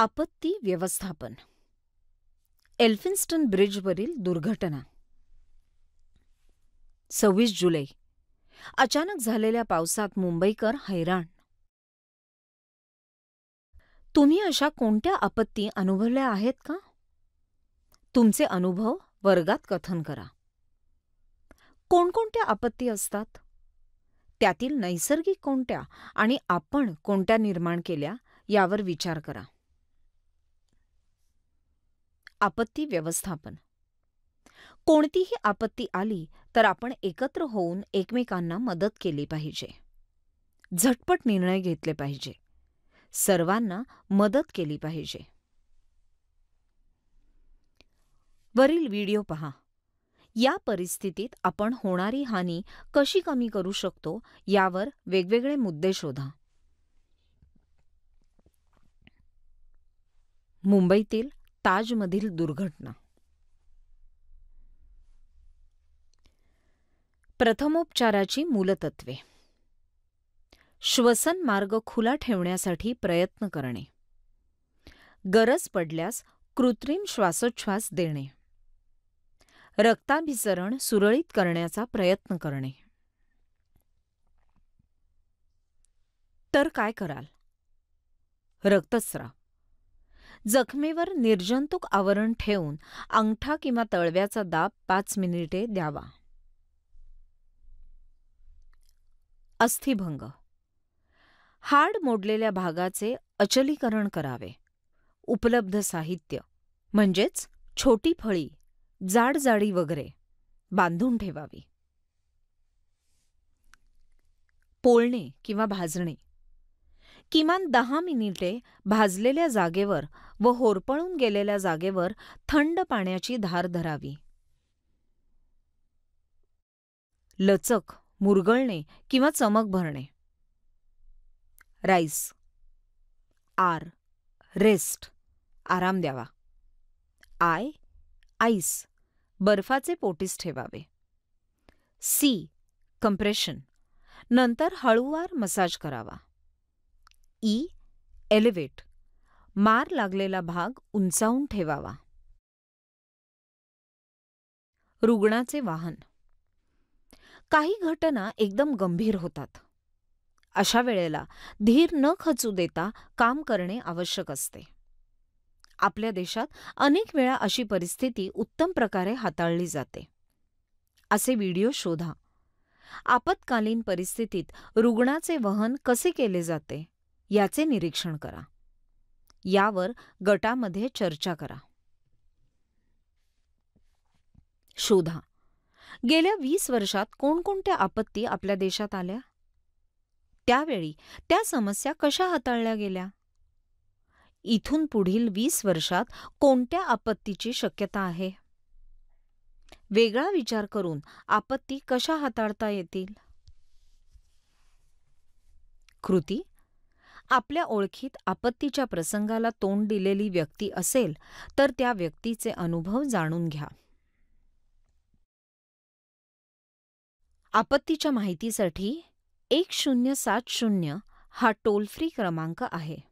आपत्ती व्यवस्थापन एल्फिन्स्टन ब्रिजवरील दुर्घटना सव्वीस जुलै अचानक झालेल्या पावसात मुंबईकर हैराण तुम्ही अशा कोणत्या आपत्ती अनुभवल्या आहेत का तुमचे अनुभव वर्गात कथन करा कोणकोणत्या आपत्ती असतात त्यातील नैसर्गिक कोणत्या आणि आपण कोणत्या निर्माण केल्या यावर विचार करा आपत्ती व्यवस्थापन कोणतीही आपत्ती आली तर आपण एकत्र होऊन एकमेकांना मदत केली पाहिजे झटपट निर्णय घेतले पाहिजे सर्वांना मदत केली पाहिजे वरील व्हिडिओ पहा या परिस्थितीत आपण होणारी हानी कशी कमी करू शकतो यावर वेगवेगळे मुद्दे शोधा मुंबईतील ताजमधील दुर्घटना प्रथमोपचाराची मूलतत्वे श्वसन मार्ग खुला ठेवण्यासाठी प्रयत्न करणे गरज पडल्यास कृत्रिम श्वासोच्छ्वास देणे रक्ताभिसरण सुरळीत करण्याचा प्रयत्न करणे तर काय कराल रक्तस्राव जखमेवर निर्जंतुक आवरण ठेवून अंगठा किंवा तळव्याचा दाब पाच मिनिटे द्यावा अस्थिभंग हाड मोडलेल्या भागाचे अचलीकरण करावे उपलब्ध साहित्य म्हणजेच छोटी फळी जाडजाडी वगैरे बांधून ठेवावी पोळणे किंवा भाजणे किमान दहा मिनिटे भाजलेल्या जागेवर व होरपळून गेलेल्या जागेवर थंड पाण्याची धार धरावी लचक मुरगळणे किंवा चमक भरणे राईस आर रेस्ट आराम द्यावा आय आईस बर्फाचे पोटीस ठेवावे सी कंप्रेशन, नंतर हळूवार मसाज करावा ई एलिव्हेट मार लागलेला भाग उंचावून ठेवावा रुग्णाचे वाहन काही घटना एकदम गंभीर होतात अशा वेळेला धीर न खचू देता काम करणे आवश्यक असते आपल्या देशात अनेक वेळा अशी परिस्थिती उत्तम प्रकारे हाताळली जाते असे व्हिडिओ शोधा आपत्कालीन परिस्थितीत रुग्णाचे वहन कसे केले जाते याचे निरीक्षण करा यावर गटामध्ये चर्चा करा शोधा गेल्या वीस वर्षात कोणकोणत्या आपत्ती आपल्या देशात आल्या त्यावेळी त्या समस्या कशा हाताळल्या गेल्या इथून पुढील वीस वर्षात कोणत्या आपत्तीची शक्यता आहे वेगळा विचार करून आपत्ती कशा हाताळता येतील कृती आपल्या ओळखीत आपत्तीच्या प्रसंगाला तोंड दिलेली व्यक्ती असेल तर त्या व्यक्तीचे अनुभव जाणून घ्या आपत्तीच्या माहितीसाठी एक शून्य सात शून्य हा टोल फ्री क्रमांक आहे